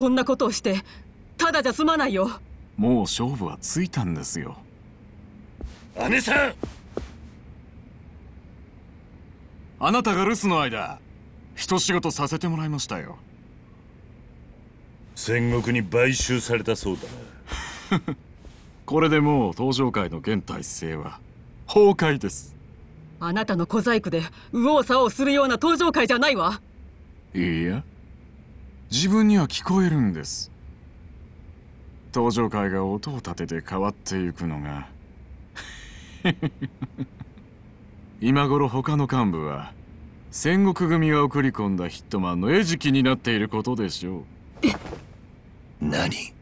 こんなことをしてただじゃ済まないよもう勝負はついたんですよ姉さんあなたが留守の間一仕事させてもらいましたよ戦国に買収されたそうだな これでもう登場界の現体制は崩壊ですあなたの小細工で右往左往するような登場界じゃないわいいや自分には聞こえるんです登場会が音を立てて変わっていくのが 今頃他の幹部は戦国組が送り込んだヒットマンの餌食になっていることでしょう何